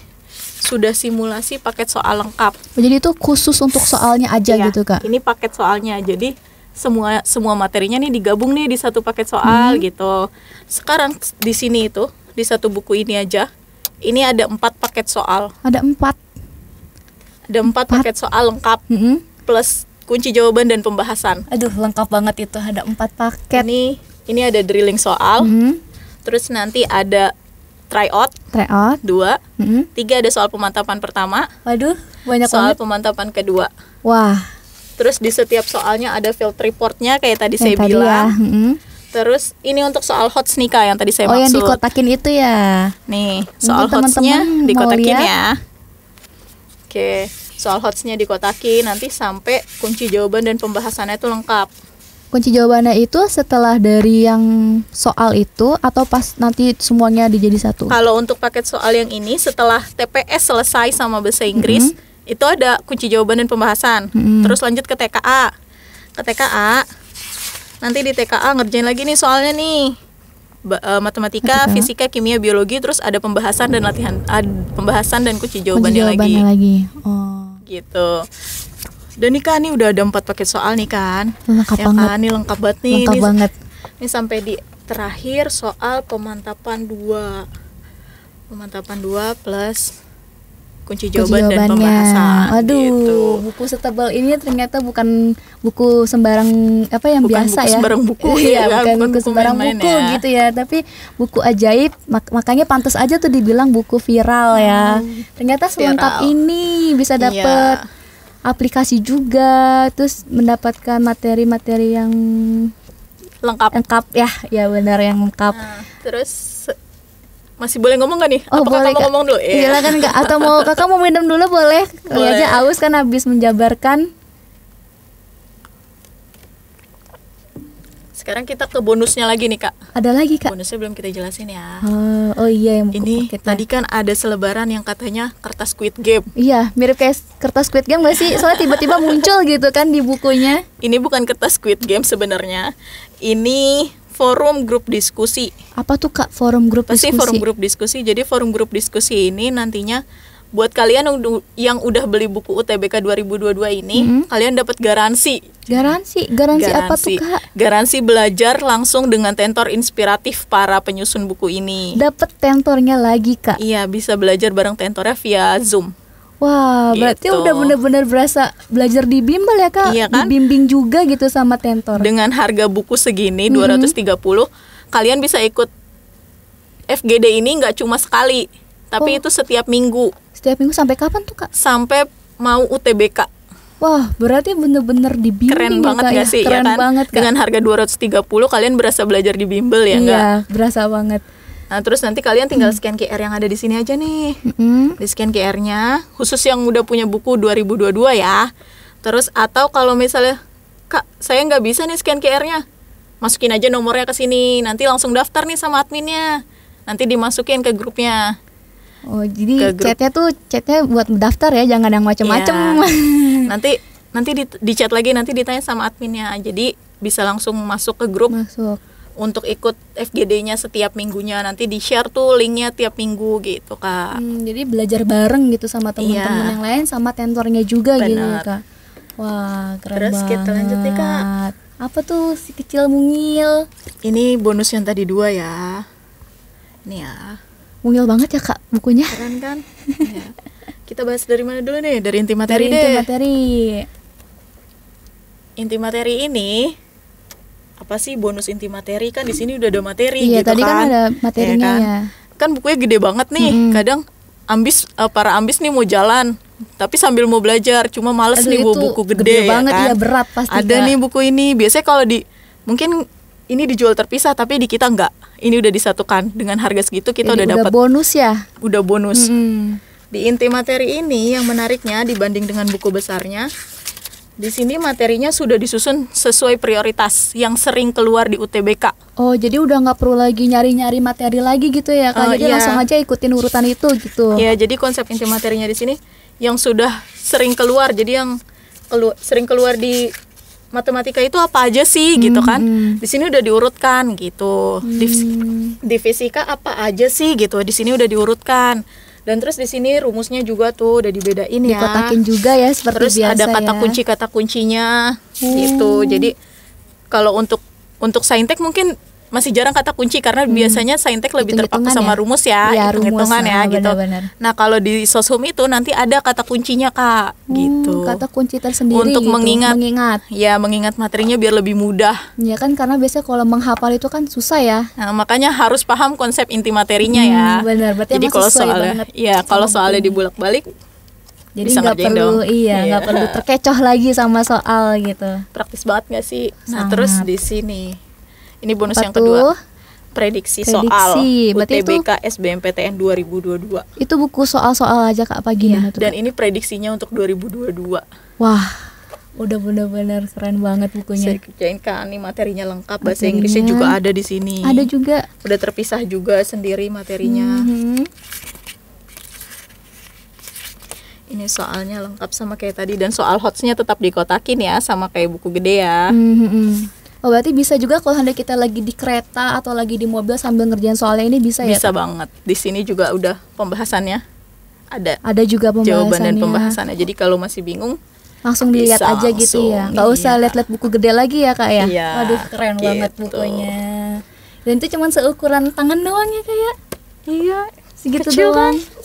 sudah simulasi paket soal lengkap. Jadi itu khusus untuk soalnya aja iya, gitu kak? Ini paket soalnya jadi semua semua materinya nih digabung nih di satu paket soal hmm. gitu. Sekarang di sini itu di satu buku ini aja ini ada empat paket soal. Ada empat. Ada empat, empat. paket soal lengkap -hmm. plus kunci jawaban dan pembahasan. Aduh lengkap banget itu ada empat paket. Ini ini ada drilling soal. -hmm. Terus nanti ada tryout. Tryout. Dua. Mm-hmm. Tiga ada soal pemantapan pertama. Waduh, banyak soal banget. pemantapan kedua. Wah. Terus di setiap soalnya ada field reportnya kayak tadi yang saya tadi ya, bilang. Ya. Mm-hmm. Terus ini untuk soal hot nikah yang tadi saya oh, maksud. Oh yang dikotakin itu ya. Nih soal hotsnya dikotakin ya. Oke soal hotsnya dikotakin nanti sampai kunci jawaban dan pembahasannya itu lengkap kunci jawabannya itu setelah dari yang soal itu atau pas nanti semuanya dijadi satu? Kalau untuk paket soal yang ini setelah TPS selesai sama bahasa Inggris mm -hmm. itu ada kunci jawaban dan pembahasan. Mm -hmm. Terus lanjut ke TKA. Ke TKA nanti di TKA ngerjain lagi nih soalnya nih. Ba uh, matematika, Ketika. fisika, kimia, biologi terus ada pembahasan dan latihan pembahasan dan kunci jawabannya, kunci jawabannya lagi. lagi. Oh. Gitu. Dan nih kan nih udah ada empat paket soal nih kan. Lengkap ya kan? banget. Kan? Ini lengkap banget nih. Lengkap ini, banget. Ini sampai di terakhir soal pemantapan dua pemantapan dua plus kunci jawaban kunci jawabannya. dan pembahasan. Aduh, gitu. buku setebal ini ternyata bukan buku sembarang apa yang bukan biasa buku ya. Sembarang buku ya, ya bukan, bukan buku sembarang buku, main ya. buku gitu ya, tapi buku ajaib mak makanya pantas aja tuh dibilang buku viral ya. Hmm. ternyata selengkap ini bisa iya. dapet aplikasi juga terus mendapatkan materi-materi yang lengkap lengkap ya ya benar yang lengkap nah, terus masih boleh ngomong gak nih? Oh, Apa boleh, ngomong dulu? Iya. iya kan, Atau mau kakak mau minum dulu boleh? boleh. aja aus kan habis menjabarkan Sekarang kita ke bonusnya lagi nih kak. Ada lagi kak. Bonusnya belum kita jelasin ya. Oh, oh iya yang ini paketnya. tadi kan ada selebaran yang katanya kertas Squid Game. Iya mirip kayak kertas Squid Game gak sih? Soalnya tiba-tiba muncul gitu kan di bukunya. Ini bukan kertas Squid Game sebenarnya. Ini forum grup diskusi. Apa tuh kak forum grup diskusi? Pasti forum grup diskusi. Jadi forum grup diskusi ini nantinya buat kalian yang udah beli buku UTBK 2022 ini, mm -hmm. kalian dapat garansi. garansi. Garansi, garansi apa tuh kak? Garansi belajar langsung dengan tentor inspiratif para penyusun buku ini. Dapat tentornya lagi kak? Iya, bisa belajar bareng tentornya via Zoom. Wah, gitu. berarti udah bener-bener berasa belajar di bimbel ya kak? Iya kan? Dibimbing juga gitu sama tentor. Dengan harga buku segini mm -hmm. 230, kalian bisa ikut FGD ini nggak cuma sekali, tapi oh. itu setiap minggu. Setiap minggu sampai kapan tuh kak? Sampai mau UTBK. Wah, berarti bener-bener di bimbel Keren ya, banget kak, gak ya? sih? Ya Keren ya kan? banget kak. Dengan harga 230 kalian berasa belajar di bimbel ya iya, enggak? Iya, berasa banget. Nah, terus nanti kalian tinggal hmm. scan QR yang ada di sini aja nih. Mm-hmm. Di scan QR-nya, khusus yang udah punya buku 2022 ya. Terus atau kalau misalnya, Kak, saya nggak bisa nih scan QR-nya. Masukin aja nomornya ke sini, nanti langsung daftar nih sama adminnya. Nanti dimasukin ke grupnya. Oh, jadi chatnya tuh chatnya buat mendaftar ya, jangan yang macam-macam. Ya. nanti nanti di, di chat lagi nanti ditanya sama adminnya. Jadi bisa langsung masuk ke grup. Masuk. Untuk ikut FGD-nya setiap minggunya nanti di share tuh linknya tiap minggu gitu kak. Hmm, jadi belajar bareng gitu sama teman-teman iya. yang lain, sama tentornya juga Bener. gitu kak. Wah keren Terus banget. Terus kita lanjut nih kak. Apa tuh si kecil mungil? Ini bonus yang tadi dua ya. Ini ya mungil banget ya kak bukunya keren kan ya. kita bahas dari mana dulu nih dari inti materi dari deh inti materi inti materi ini apa sih bonus inti materi kan di sini udah ada materi iya, gitu tadi kan, kan ada materinya ya kan? ya kan bukunya gede banget nih hmm. kadang ambis eh, para ambis nih mau jalan tapi sambil mau belajar cuma males Aduh, nih bawa buku gede, gede ya iya kan? ya berat pasti ada nih buku ini biasanya kalau di mungkin ini dijual terpisah tapi di kita enggak. Ini udah disatukan dengan harga segitu kita Jadi udah dapat bonus ya. Udah bonus. Hmm. Di inti materi ini yang menariknya dibanding dengan buku besarnya di sini materinya sudah disusun sesuai prioritas yang sering keluar di UTBK. Oh, jadi udah nggak perlu lagi nyari-nyari materi lagi gitu ya, Kalau Oh, jadi iya. langsung aja ikutin urutan itu gitu. Iya, jadi konsep inti materinya di sini yang sudah sering keluar. Jadi yang kelu sering keluar di matematika itu apa aja sih hmm. gitu kan hmm. di sini udah diurutkan gitu hmm. di, di fisika apa aja sih gitu di sini udah diurutkan dan terus di sini rumusnya juga tuh udah dibedain ya kotakin juga ya seperti terus biasa ada kata ya. kunci kata kuncinya gitu. hmm. gitu jadi kalau untuk untuk saintek mungkin masih jarang kata kunci karena hmm. biasanya saintek lebih Hitung terpaku ya. sama ya? rumus ya, iya, ya hitung-hitungan ya bener, gitu. Bener. Nah, kalau di soshum itu nanti ada kata kuncinya Kak hmm, gitu. Kata kunci tersendiri untuk gitu. mengingat mengingat. Ya, mengingat materinya biar lebih mudah. Ya kan karena biasanya kalau menghafal itu kan susah ya. Nah, makanya harus paham konsep inti materinya ya. hmm, ya. Benar, berarti Jadi iya, kalau soalnya ya kalau soalnya dibulak-balik jadi nggak perlu dong. Iya, iya nggak yeah. perlu terkecoh lagi sama soal gitu praktis banget nggak sih nah terus di sini ini bonus Apa yang tuh? kedua. Prediksi, prediksi soal Berarti UTBK itu, SBMPTN 2022. Itu buku soal-soal aja Kak pagi ya? Dan ini prediksinya untuk 2022. Wah, udah bener-bener keren banget bukunya. Saya kerjain kan, ini materinya lengkap, materinya. bahasa Inggrisnya juga ada di sini. Ada juga. Udah terpisah juga sendiri materinya. Mm -hmm. Ini soalnya lengkap sama kayak tadi dan soal hotsnya tetap dikotakin ya sama kayak buku gede ya. Mm -hmm. Oh, berarti bisa juga kalau anda kita lagi di kereta atau lagi di mobil sambil ngerjain soalnya ini bisa, bisa ya? Bisa banget. Di sini juga udah pembahasannya ada. Ada juga pembahasannya. Jawaban dan pembahasannya. Jadi kalau masih bingung langsung dilihat aja gitu langsung, gitu ya. Gak iya. usah lihat-lihat buku gede lagi ya, Kak ya. Iya, Waduh, keren gitu. banget bukunya. Dan itu cuma seukuran tangan doang ya, kayak. Ya? Iya, segitu Kecil kan? doang. Kan?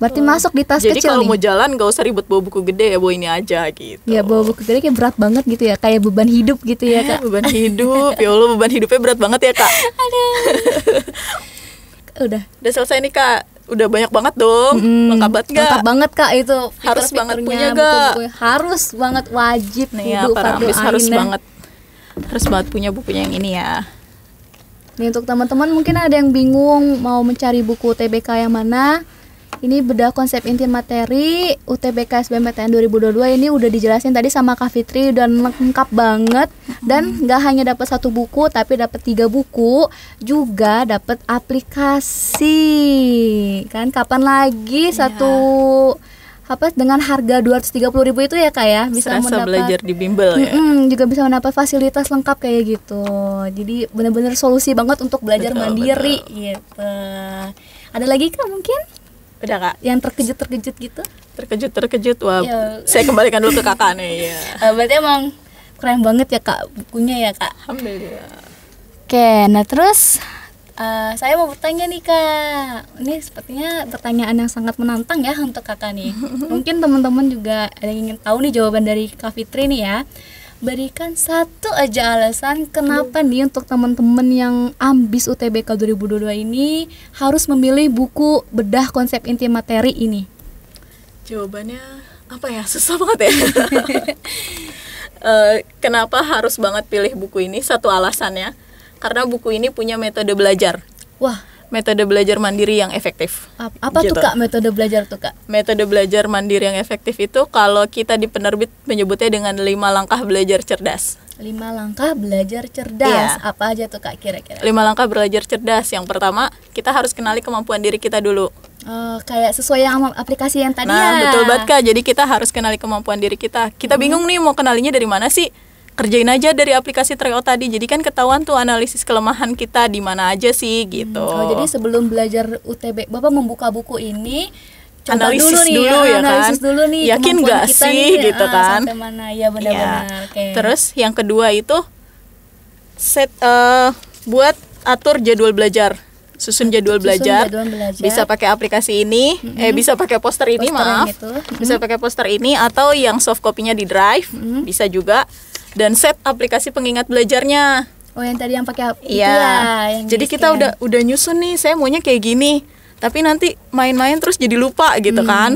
Berarti masuk di tas Jadi kecil Jadi kalau mau jalan gak usah ribet bawa buku gede ya bawa ini aja gitu. Ya bawa buku gede kayak berat banget gitu ya, kayak beban hidup gitu ya eh, kak. beban hidup, ya Allah beban hidupnya berat banget ya kak. Ada. udah. Udah selesai nih kak. Udah banyak banget dong, mm, lengkap banget gak? Lengkap banget kak itu. harus banget punya gak? Buku Harus banget wajib nih ya, para harus banget. Harus banget punya bukunya yang ini ya. Nih untuk teman-teman mungkin ada yang bingung mau mencari buku TBK yang mana ini bedah konsep inti materi UTBK SBMPTN 2022 ini udah dijelasin tadi sama Kak Fitri dan lengkap banget dan hmm. nggak hanya dapat satu buku tapi dapat tiga buku juga dapat aplikasi kan kapan lagi yeah. satu apa dengan harga dua ratus tiga puluh ribu itu ya Kak ya bisa Serasa mendapat belajar di bimbel ya. Mm, juga bisa mendapat fasilitas lengkap kayak gitu. Jadi benar-benar solusi banget untuk belajar betul, mandiri betul. gitu. Ada lagi Kak mungkin? Udah kak. Yang terkejut terkejut gitu? Terkejut terkejut wah. Ya. Saya kembalikan dulu ke kakak nih. Ya. Uh, berarti emang keren banget ya kak bukunya ya kak. Alhamdulillah. Oke, nah terus uh, saya mau bertanya nih kak. Ini sepertinya pertanyaan yang sangat menantang ya untuk kakak nih. Mungkin teman-teman juga ada yang ingin tahu nih jawaban dari kak Fitri nih ya berikan satu aja alasan kenapa nih untuk teman-teman yang ambis UTBK 2022 ini harus memilih buku bedah konsep inti materi ini. Jawabannya apa ya? Susah banget ya. uh, kenapa harus banget pilih buku ini? Satu alasannya karena buku ini punya metode belajar. Wah, metode belajar mandiri yang efektif. Apa gitu. tuh Kak metode belajar tuh Kak? Metode belajar mandiri yang efektif itu kalau kita di penerbit menyebutnya dengan lima langkah belajar cerdas. Lima langkah belajar cerdas. Iya. Apa aja tuh Kak kira-kira? Lima langkah belajar cerdas. Yang pertama, kita harus kenali kemampuan diri kita dulu. Oh, kayak sesuai yang aplikasi yang tadi nah, ya. betul banget Kak. Jadi kita harus kenali kemampuan diri kita. Kita hmm. bingung nih mau kenalinya dari mana sih? kerjain aja dari aplikasi Treo tadi. Jadi kan ketahuan tuh analisis kelemahan kita di mana aja sih gitu. Hmm. Oh, jadi sebelum belajar UTB, Bapak membuka buku ini Coba analisis dulu, nih, dulu ya, ya analisis kan dulu nih, yakin nggak sih nih, ah, gitu ah, kan mana ya benar-benar ya. okay. terus yang kedua itu set uh, buat atur jadwal belajar susun jadwal susun belajar. jadwal belajar bisa pakai aplikasi ini mm-hmm. eh bisa pakai poster ini poster maaf mm-hmm. bisa pakai poster ini atau yang soft copy-nya di drive mm-hmm. bisa juga dan set aplikasi pengingat belajarnya. Oh yang tadi yang pakai iya. iya jadi kita scan. udah udah nyusun nih, saya maunya kayak gini. Tapi nanti main-main terus jadi lupa gitu hmm. kan.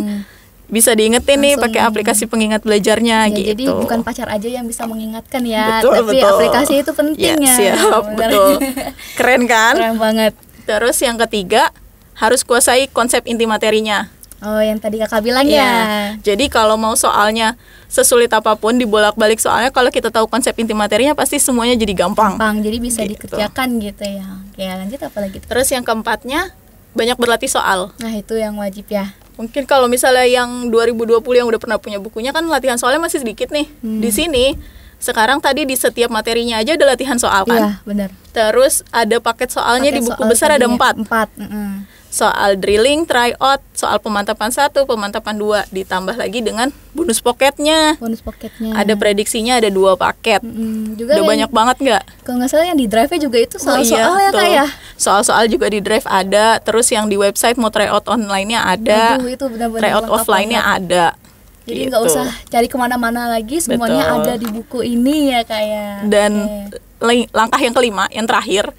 Bisa diingetin Langsung nih pakai aplikasi pengingat belajarnya ya, gitu. Jadi bukan pacar aja yang bisa mengingatkan ya, betul, tapi betul. aplikasi itu penting yes, iya, ya. Siap, betul. Keren kan? Keren banget. Terus yang ketiga, harus kuasai konsep inti materinya. Oh, yang tadi kakak bilang ya. ya. Jadi kalau mau soalnya sesulit apapun dibolak-balik soalnya kalau kita tahu konsep inti materinya pasti semuanya jadi gampang. Gampang, jadi bisa gitu. dikerjakan gitu ya. Oke, lanjut apa lagi? Terus yang keempatnya banyak berlatih soal. Nah, itu yang wajib ya. Mungkin kalau misalnya yang 2020 yang udah pernah punya bukunya kan latihan soalnya masih sedikit nih. Hmm. Di sini sekarang tadi di setiap materinya aja ada latihan soal kan? Iya, benar. Terus ada paket soalnya paket di buku soal besar ada ya, empat. Empat. Mm -hmm soal drilling, tryout, soal pemantapan satu, pemantapan dua, ditambah lagi dengan bonus poketnya. Bonus poketnya. Ada prediksinya ada dua paket. Mm-hmm. Juga udah banyak banget nggak? Kalau nggak salah yang di drive juga itu soal-soal oh, iya, ya tuh. kayak. Ya? Soal-soal juga di drive ada, terus yang di website mau tryout online-nya ada. Aduh, itu benar-benar tryout offline-nya ada. Jadi gitu. nggak gitu. usah cari kemana-mana lagi, semuanya Betul. ada di buku ini ya kayak. Ya. Dan okay. langkah yang kelima, yang terakhir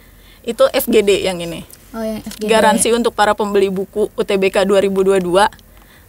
itu FGD yang ini Oh, yang FGD. Ya. Garansi untuk para pembeli buku UTBK 2022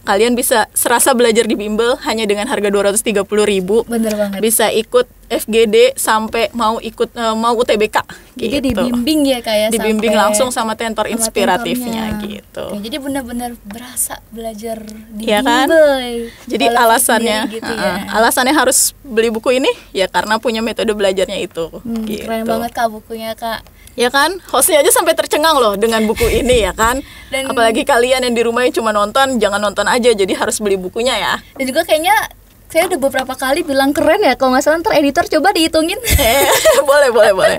kalian bisa serasa belajar di bimbel hanya dengan harga 230 ribu Bener banget. Bisa ikut FGD sampai mau ikut uh, mau UTBK gitu. Jadi dibimbing ya kayak ya, dibimbing langsung sama tentor inspiratifnya tentornya. gitu. Oke, jadi benar-benar berasa belajar di ya bimbel. Kan? Jadi alasannya gitu ya. uh, alasannya harus beli buku ini ya karena punya metode belajarnya itu. Hmm, gitu. Keren banget Kak bukunya Kak ya kan hostnya aja sampai tercengang loh dengan buku ini ya kan dan, apalagi kalian yang di rumah yang cuma nonton jangan nonton aja jadi harus beli bukunya ya dan juga kayaknya saya udah beberapa kali bilang keren ya kalau nggak salah ntar editor coba dihitungin eh, boleh boleh boleh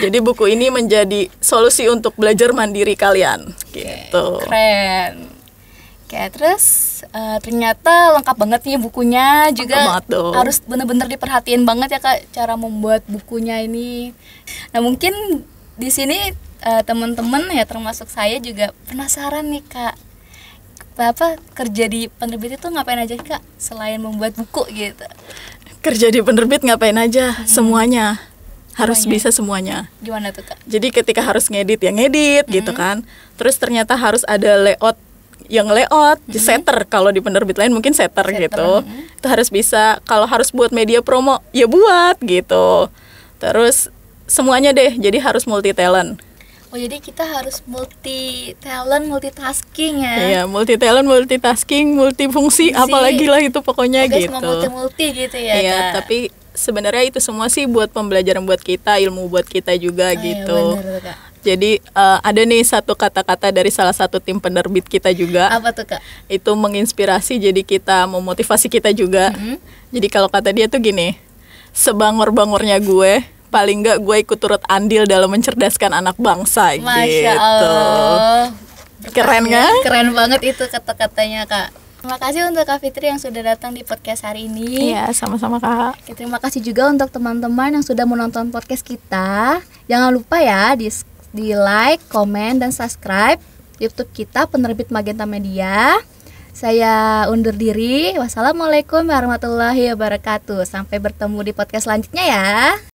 jadi buku ini menjadi solusi untuk belajar mandiri kalian gitu keren Kayak terus uh, ternyata lengkap banget nih bukunya juga harus bener-bener diperhatiin banget ya kak cara membuat bukunya ini. Nah mungkin di sini uh, teman-teman ya termasuk saya juga penasaran nih kak apa kerja di penerbit itu ngapain aja kak selain membuat buku gitu kerja di penerbit ngapain aja hmm. semuanya harus bisa semuanya gimana tuh kak jadi ketika harus ngedit ya ngedit gitu hmm. gitu kan terus ternyata harus ada layout yang layout hmm. setter kalau di penerbit lain mungkin setter, setter. gitu hmm. itu harus bisa kalau harus buat media promo ya buat gitu terus semuanya deh jadi harus multi talent Oh jadi kita harus multi talent, multitasking ya? Iya multi talent, multitasking, multifungsi, Fungsi. apalagi lah itu pokoknya Oke, oh, gitu. multi multi gitu ya? Iya kak? tapi sebenarnya itu semua sih buat pembelajaran buat kita, ilmu buat kita juga oh, iya, gitu. Iya, bener, kak. Jadi uh, ada nih satu kata-kata dari salah satu tim penerbit kita juga. Apa tuh kak? Itu menginspirasi jadi kita memotivasi kita juga. Mm -hmm. Jadi kalau kata dia tuh gini, sebangor-bangornya gue paling nggak gue ikut turut andil dalam mencerdaskan anak bangsa Masya gitu. Allah. Keren kan? Keren banget itu kata-katanya Kak. Terima kasih untuk Kak Fitri yang sudah datang di podcast hari ini. Iya, sama-sama Kak. Oke, terima kasih juga untuk teman-teman yang sudah menonton podcast kita. Jangan lupa ya di di like, komen, dan subscribe YouTube kita penerbit Magenta Media. Saya undur diri. Wassalamualaikum warahmatullahi wabarakatuh. Sampai bertemu di podcast selanjutnya ya.